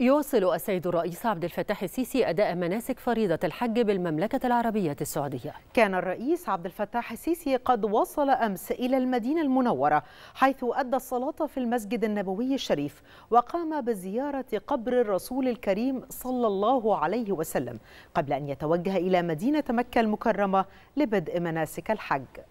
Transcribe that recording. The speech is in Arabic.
يواصل السيد الرئيس عبد الفتاح السيسي أداء مناسك فريضة الحج بالمملكة العربية السعودية كان الرئيس عبد الفتاح السيسي قد وصل أمس إلى المدينة المنورة حيث أدى الصلاة في المسجد النبوي الشريف وقام بزيارة قبر الرسول الكريم صلى الله عليه وسلم قبل أن يتوجه إلى مدينة مكة المكرمة لبدء مناسك الحج